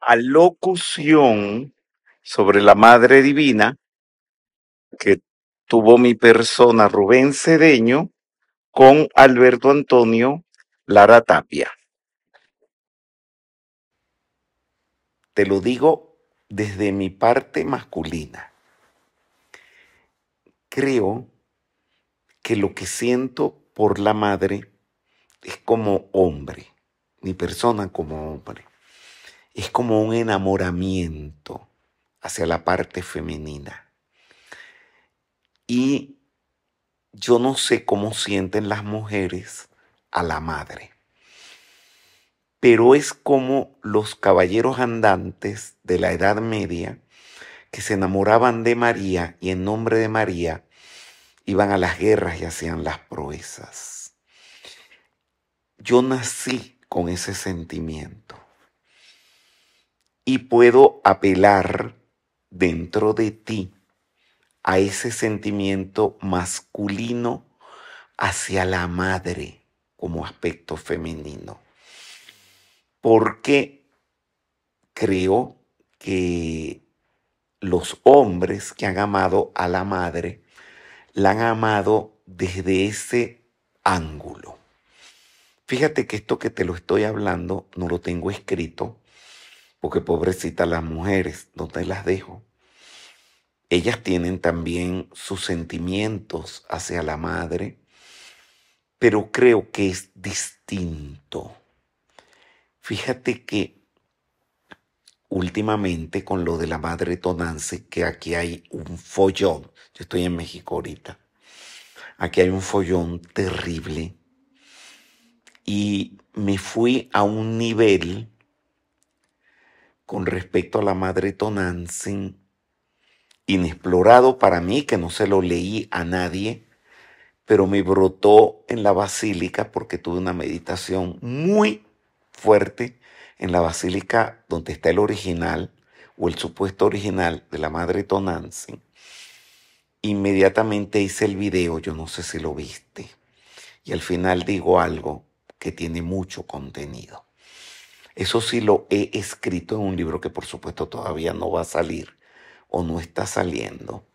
alocución sobre la Madre Divina que tuvo mi persona Rubén Cedeño con Alberto Antonio Lara Tapia. Te lo digo desde mi parte masculina. Creo que lo que siento por la madre es como hombre, mi persona como hombre es como un enamoramiento hacia la parte femenina. Y yo no sé cómo sienten las mujeres a la madre, pero es como los caballeros andantes de la Edad Media que se enamoraban de María y en nombre de María iban a las guerras y hacían las proezas. Yo nací con ese sentimiento y puedo apelar dentro de ti a ese sentimiento masculino hacia la madre como aspecto femenino. Porque creo que los hombres que han amado a la madre la han amado desde ese ángulo. Fíjate que esto que te lo estoy hablando no lo tengo escrito, porque pobrecita las mujeres, ¿dónde las dejo? Ellas tienen también sus sentimientos hacia la madre, pero creo que es distinto. Fíjate que últimamente con lo de la madre Tonance, que aquí hay un follón, yo estoy en México ahorita, aquí hay un follón terrible y me fui a un nivel con respecto a la madre Tonantzin, inexplorado para mí, que no se lo leí a nadie, pero me brotó en la basílica porque tuve una meditación muy fuerte en la basílica donde está el original o el supuesto original de la madre Tonantzin. Inmediatamente hice el video, yo no sé si lo viste, y al final digo algo que tiene mucho contenido. Eso sí lo he escrito en un libro que por supuesto todavía no va a salir o no está saliendo.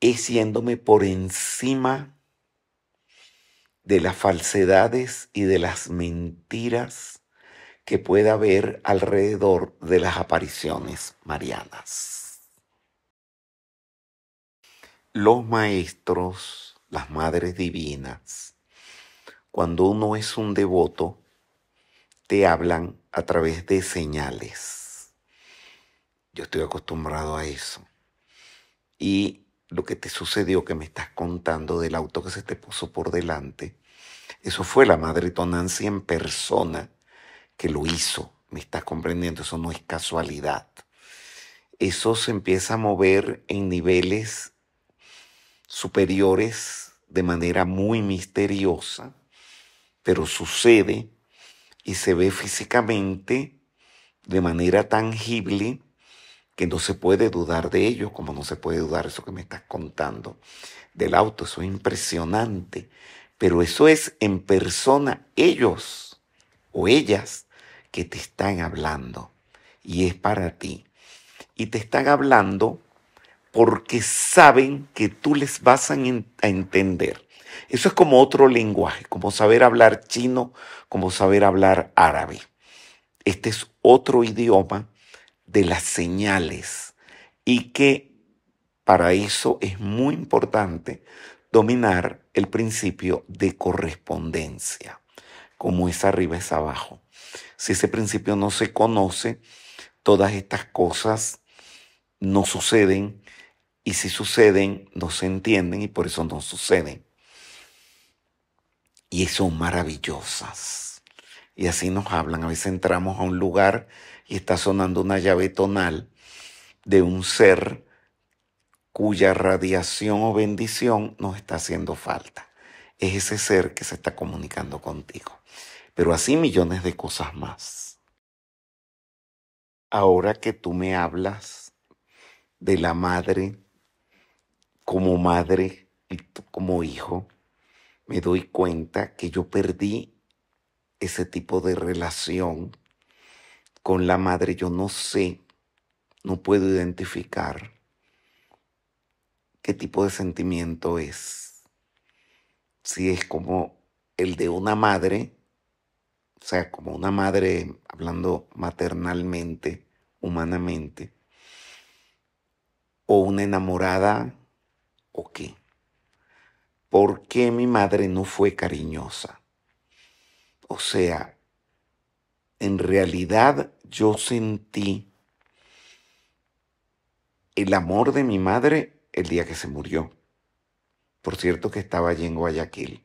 Es siéndome por encima de las falsedades y de las mentiras que pueda haber alrededor de las apariciones marianas. Los maestros, las madres divinas, cuando uno es un devoto, te hablan a través de señales. Yo estoy acostumbrado a eso. Y lo que te sucedió, que me estás contando del auto que se te puso por delante, eso fue la madre tonancia en persona que lo hizo. Me estás comprendiendo, eso no es casualidad. Eso se empieza a mover en niveles superiores de manera muy misteriosa, pero sucede y se ve físicamente de manera tangible que no se puede dudar de ellos, como no se puede dudar eso que me estás contando del auto, eso es impresionante, pero eso es en persona ellos o ellas que te están hablando y es para ti. Y te están hablando porque saben que tú les vas a entender. Eso es como otro lenguaje, como saber hablar chino, como saber hablar árabe. Este es otro idioma de las señales y que para eso es muy importante dominar el principio de correspondencia, como es arriba es abajo. Si ese principio no se conoce, todas estas cosas no suceden y si suceden no se entienden y por eso no suceden y son maravillosas. Y así nos hablan. A veces entramos a un lugar y está sonando una llave tonal de un ser cuya radiación o bendición nos está haciendo falta. Es ese ser que se está comunicando contigo. Pero así millones de cosas más. Ahora que tú me hablas de la madre como madre y tú como hijo, me doy cuenta que yo perdí ese tipo de relación con la madre. Yo no sé, no puedo identificar qué tipo de sentimiento es. Si es como el de una madre, o sea, como una madre hablando maternalmente, humanamente, o una enamorada, o qué. ¿por qué mi madre no fue cariñosa? O sea, en realidad yo sentí el amor de mi madre el día que se murió. Por cierto que estaba allí en Guayaquil.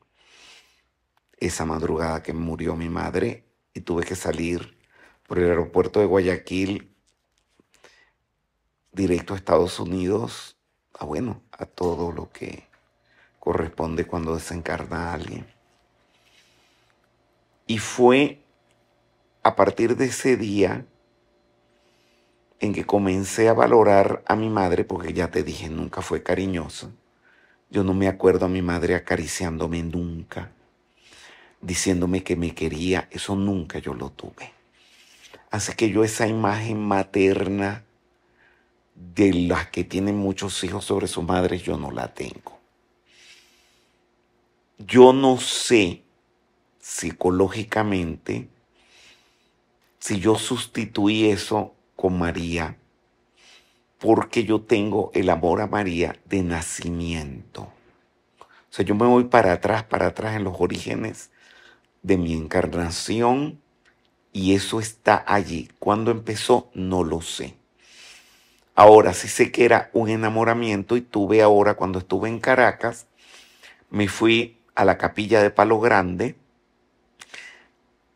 Esa madrugada que murió mi madre y tuve que salir por el aeropuerto de Guayaquil directo a Estados Unidos, a ah, bueno, a todo lo que corresponde cuando desencarna a alguien. Y fue a partir de ese día en que comencé a valorar a mi madre, porque ya te dije, nunca fue cariñosa. Yo no me acuerdo a mi madre acariciándome nunca, diciéndome que me quería, eso nunca yo lo tuve. Así que yo esa imagen materna de las que tienen muchos hijos sobre su madre, yo no la tengo yo no sé psicológicamente si yo sustituí eso con María, porque yo tengo el amor a María de nacimiento. O sea, yo me voy para atrás, para atrás en los orígenes de mi encarnación y eso está allí. Cuando empezó, no lo sé. Ahora sí sé que era un enamoramiento y tuve ahora, cuando estuve en Caracas, me fui a la capilla de Palo Grande,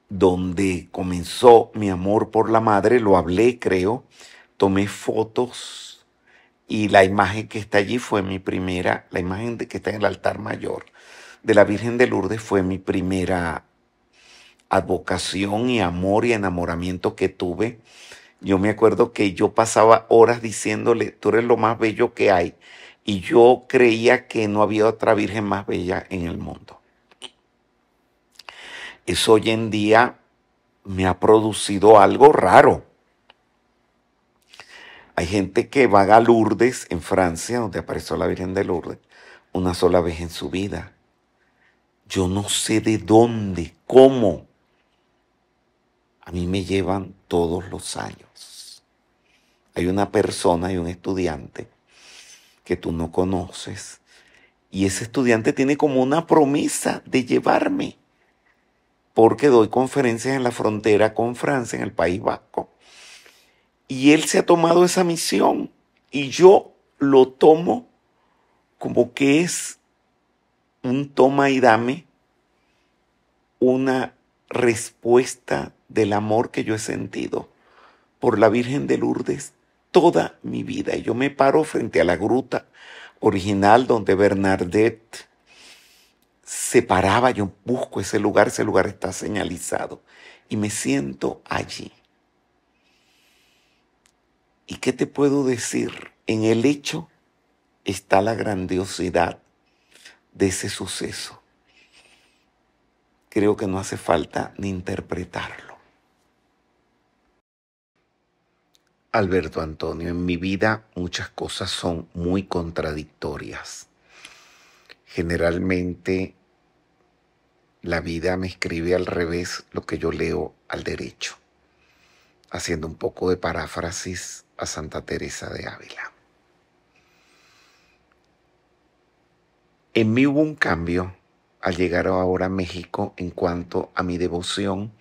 donde comenzó mi amor por la madre, lo hablé creo, tomé fotos y la imagen que está allí fue mi primera, la imagen que está en el altar mayor de la Virgen de Lourdes fue mi primera advocación y amor y enamoramiento que tuve. Yo me acuerdo que yo pasaba horas diciéndole, tú eres lo más bello que hay y yo creía que no había otra virgen más bella en el mundo. Eso hoy en día me ha producido algo raro. Hay gente que va a Lourdes, en Francia, donde apareció la Virgen de Lourdes, una sola vez en su vida. Yo no sé de dónde, cómo. A mí me llevan todos los años. Hay una persona, hay un estudiante, que tú no conoces. Y ese estudiante tiene como una promesa de llevarme, porque doy conferencias en la frontera con Francia, en el País Vasco. Y él se ha tomado esa misión y yo lo tomo como que es un toma y dame, una respuesta del amor que yo he sentido por la Virgen de Lourdes toda mi vida. Yo me paro frente a la gruta original donde Bernadette se paraba. Yo busco ese lugar, ese lugar está señalizado. Y me siento allí. ¿Y qué te puedo decir? En el hecho está la grandiosidad de ese suceso. Creo que no hace falta ni interpretarlo. Alberto Antonio, en mi vida muchas cosas son muy contradictorias. Generalmente la vida me escribe al revés lo que yo leo al derecho, haciendo un poco de paráfrasis a Santa Teresa de Ávila. En mí hubo un cambio al llegar ahora a México en cuanto a mi devoción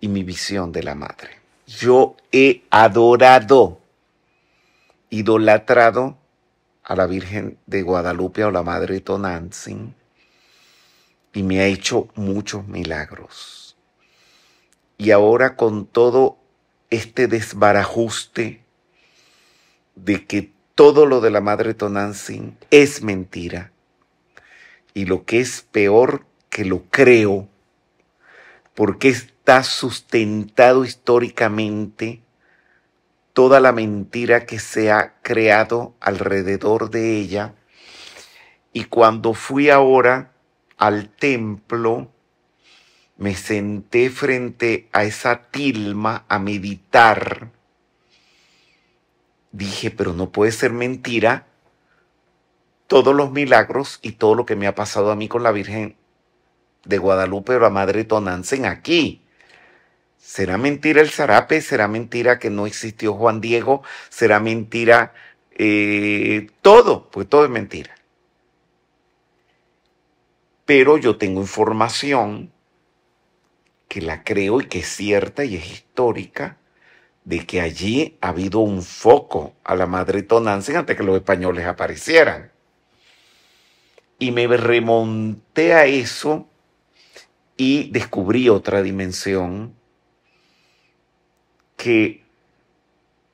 y mi visión de la madre yo he adorado, idolatrado a la Virgen de Guadalupe o la Madre Tonansin, y me ha hecho muchos milagros. Y ahora con todo este desbarajuste de que todo lo de la Madre Tonantzin es mentira y lo que es peor que lo creo porque está sustentado históricamente toda la mentira que se ha creado alrededor de ella. Y cuando fui ahora al templo, me senté frente a esa tilma a meditar. Dije, pero no puede ser mentira todos los milagros y todo lo que me ha pasado a mí con la Virgen de Guadalupe o la Madre Tonancen aquí. ¿Será mentira el zarape? ¿Será mentira que no existió Juan Diego? ¿Será mentira eh, todo? Pues todo es mentira. Pero yo tengo información que la creo y que es cierta y es histórica, de que allí ha habido un foco a la Madre Tonantzin antes que los españoles aparecieran. Y me remonté a eso y descubrí otra dimensión que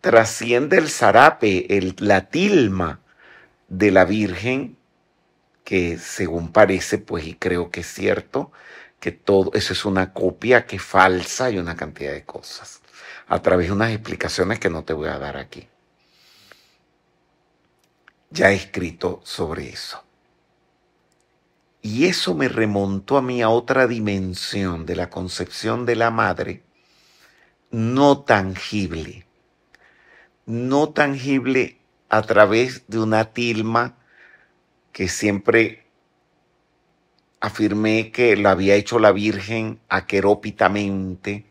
trasciende el zarape, el, la tilma de la Virgen, que según parece, pues y creo que es cierto, que todo eso es una copia que falsa y una cantidad de cosas, a través de unas explicaciones que no te voy a dar aquí. Ya he escrito sobre eso. Y eso me remontó a mí a otra dimensión de la concepción de la madre no tangible. No tangible a través de una tilma que siempre afirmé que la había hecho la Virgen aquerópitamente.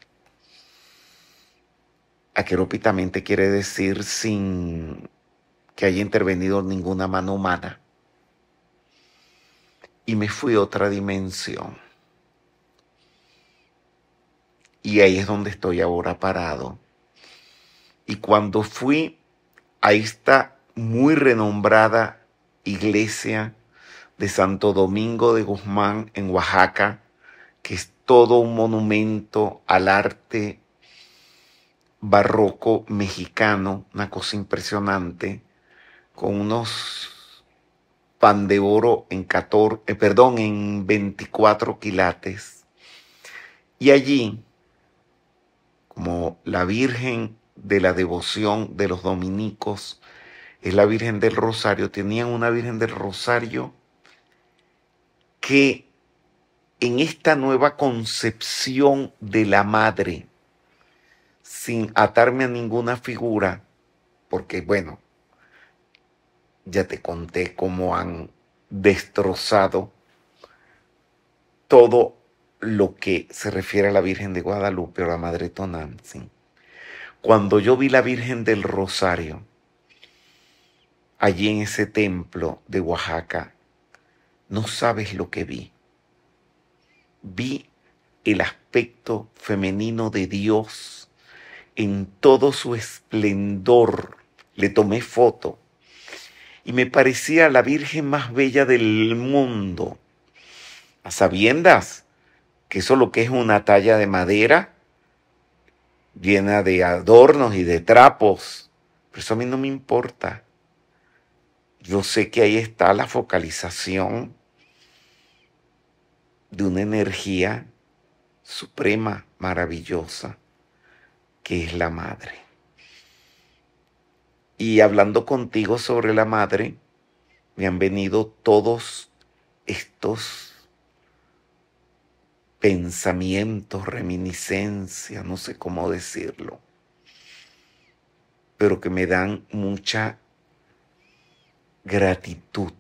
Aquerópitamente quiere decir sin que haya intervenido ninguna mano humana y me fui a otra dimensión. Y ahí es donde estoy ahora parado. Y cuando fui a esta muy renombrada iglesia de Santo Domingo de Guzmán en Oaxaca, que es todo un monumento al arte barroco mexicano, una cosa impresionante, con unos pan de oro en, eh, perdón, en 24 quilates. Y allí, como la Virgen de la devoción de los dominicos, es la Virgen del Rosario, tenían una Virgen del Rosario que en esta nueva concepción de la madre, sin atarme a ninguna figura, porque bueno, ya te conté cómo han destrozado todo lo que se refiere a la Virgen de Guadalupe o la Madre Tonantzin. Cuando yo vi la Virgen del Rosario, allí en ese templo de Oaxaca, no sabes lo que vi. Vi el aspecto femenino de Dios en todo su esplendor. Le tomé foto y me parecía la Virgen más bella del mundo. A sabiendas que eso lo que es una talla de madera llena de adornos y de trapos, pero eso a mí no me importa. Yo sé que ahí está la focalización de una energía suprema, maravillosa, que es la madre. Y hablando contigo sobre la madre, me han venido todos estos pensamientos, reminiscencia, no sé cómo decirlo, pero que me dan mucha gratitud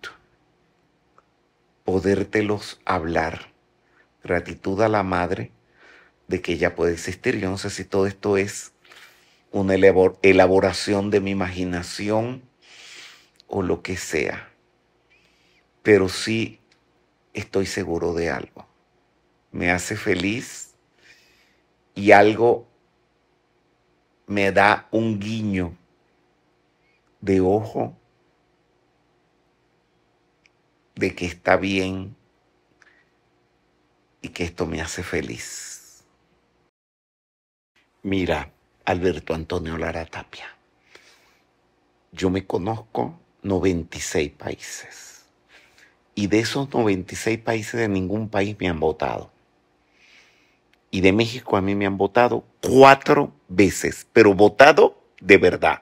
podértelos hablar. Gratitud a la madre de que ella puede existir. Yo no sé si todo esto es una elaboración de mi imaginación o lo que sea. Pero sí estoy seguro de algo. Me hace feliz y algo me da un guiño de ojo de que está bien y que esto me hace feliz. Mira, Alberto Antonio Lara Tapia. Yo me conozco 96 países. Y de esos 96 países, de ningún país me han votado. Y de México a mí me han votado cuatro veces, pero votado de verdad.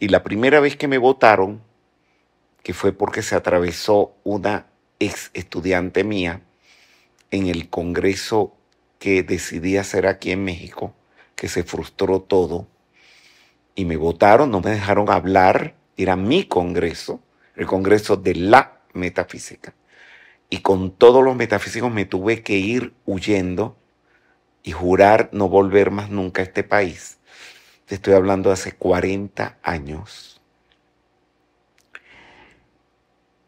Y la primera vez que me votaron, que fue porque se atravesó una ex estudiante mía en el congreso que decidí hacer aquí en México, que se frustró todo y me votaron, no me dejaron hablar, era mi congreso, el congreso de la metafísica. Y con todos los metafísicos me tuve que ir huyendo y jurar no volver más nunca a este país. Te estoy hablando de hace 40 años.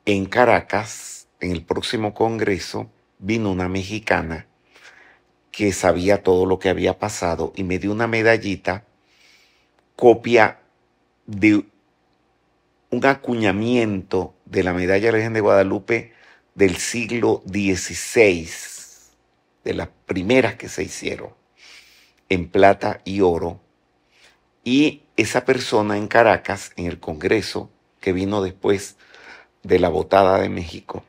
En Caracas, en el próximo congreso, vino una mexicana que sabía todo lo que había pasado y me dio una medallita, copia de un acuñamiento de la medalla de la Virgen de Guadalupe del siglo XVI, de las primeras que se hicieron, en plata y oro. Y esa persona en Caracas, en el Congreso, que vino después de la botada de México,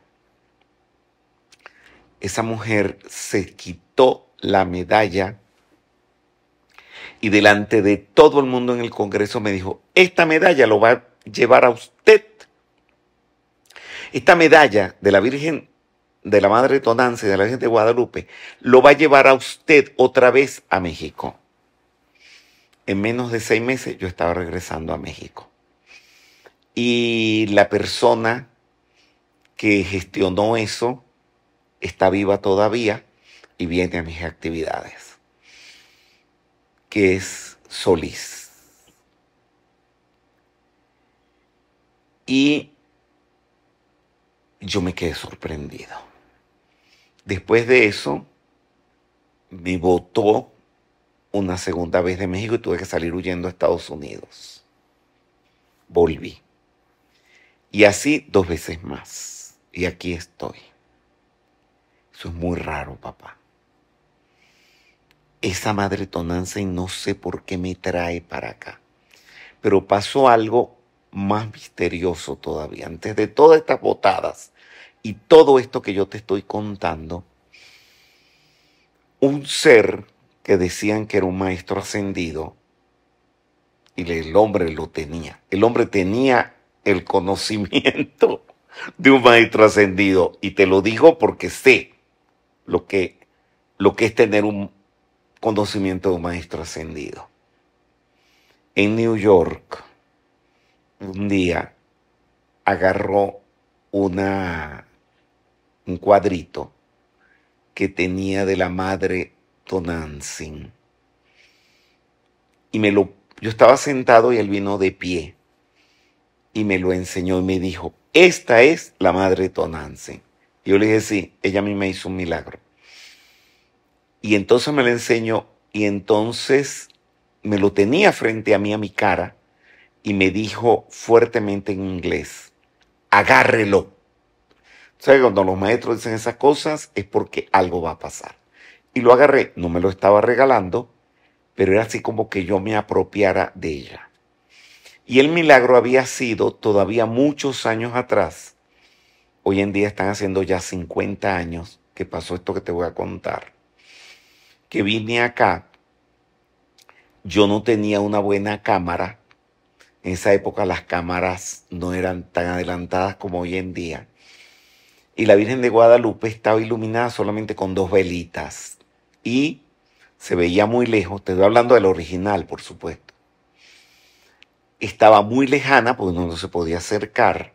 esa mujer se quitó la medalla y delante de todo el mundo en el Congreso me dijo, esta medalla lo va a llevar a usted. Esta medalla de la Virgen, de la Madre Tonance, de la Virgen de Guadalupe, lo va a llevar a usted otra vez a México. En menos de seis meses yo estaba regresando a México. Y la persona que gestionó eso está viva todavía y viene a mis actividades, que es Solís. Y yo me quedé sorprendido. Después de eso, me votó una segunda vez de México y tuve que salir huyendo a Estados Unidos. Volví. Y así dos veces más. Y aquí estoy. Eso es muy raro, papá esa madre tonanza y no sé por qué me trae para acá. Pero pasó algo más misterioso todavía. Antes de todas estas botadas y todo esto que yo te estoy contando, un ser que decían que era un maestro ascendido, y el hombre lo tenía. El hombre tenía el conocimiento de un maestro ascendido. Y te lo digo porque sé lo que, lo que es tener un, conocimiento de un maestro ascendido. En New York, un día agarró una, un cuadrito que tenía de la madre Tonantzin. Y me lo, yo estaba sentado y él vino de pie y me lo enseñó y me dijo, esta es la madre Tonantzin. yo le dije, sí, ella a mí me hizo un milagro. Y entonces me lo enseñó y entonces me lo tenía frente a mí, a mi cara, y me dijo fuertemente en inglés, agárrelo. ¿Sabes? Cuando los maestros dicen esas cosas es porque algo va a pasar. Y lo agarré, no me lo estaba regalando, pero era así como que yo me apropiara de ella. Y el milagro había sido todavía muchos años atrás. Hoy en día están haciendo ya 50 años que pasó esto que te voy a contar que vine acá, yo no tenía una buena cámara. En esa época las cámaras no eran tan adelantadas como hoy en día. Y la Virgen de Guadalupe estaba iluminada solamente con dos velitas. Y se veía muy lejos, te estoy hablando del original, por supuesto. Estaba muy lejana porque no se podía acercar.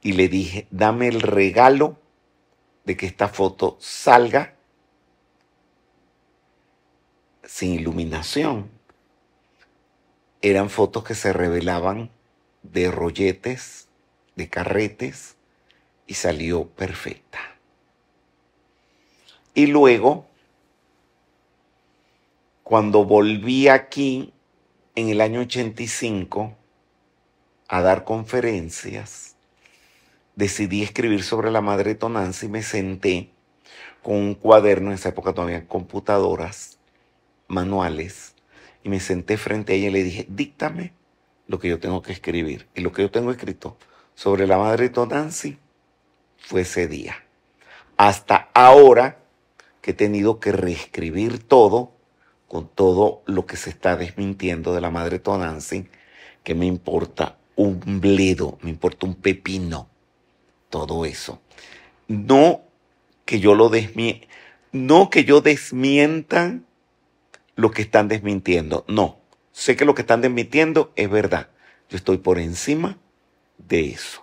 Y le dije, dame el regalo de que esta foto salga sin iluminación. Eran fotos que se revelaban de rolletes, de carretes, y salió perfecta. Y luego, cuando volví aquí en el año 85 a dar conferencias, decidí escribir sobre la madre Tonanza y me senté con un cuaderno, en esa época todavía computadoras, manuales y me senté frente a ella y le dije, díctame lo que yo tengo que escribir. Y lo que yo tengo escrito sobre la madre de fue ese día. Hasta ahora que he tenido que reescribir todo con todo lo que se está desmintiendo de la madre Tonancy, que me importa un bledo, me importa un pepino, todo eso. No que yo lo desmi no que yo desmienta lo que están desmintiendo. No, sé que lo que están desmintiendo es verdad. Yo estoy por encima de eso.